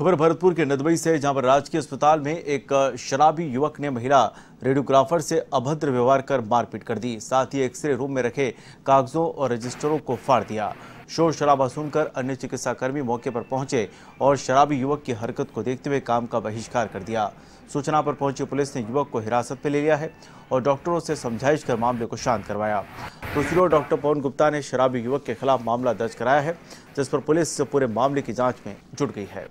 खबर भरतपुर के नदबई से जहां पर राजकीय अस्पताल में एक शराबी युवक ने महिला रेडियोग्राफर से अभद्र व्यवहार कर मारपीट कर दी साथ ही एक्सरे रूम में रखे कागजों और रजिस्टरों को फाड़ दिया शोर शराबा सुनकर अन्य चिकित्साकर्मी मौके पर पहुंचे और शराबी युवक की हरकत को देखते हुए काम का बहिष्कार कर दिया सूचना पर पहुंची पुलिस ने युवक को हिरासत में ले लिया है और डॉक्टरों से समझाइश कर मामले को शांत करवाया दूसरी ओर डॉक्टर पवन गुप्ता ने शराबी युवक के खिलाफ मामला दर्ज कराया है जिस पर पुलिस पूरे मामले की जाँच में जुट गई है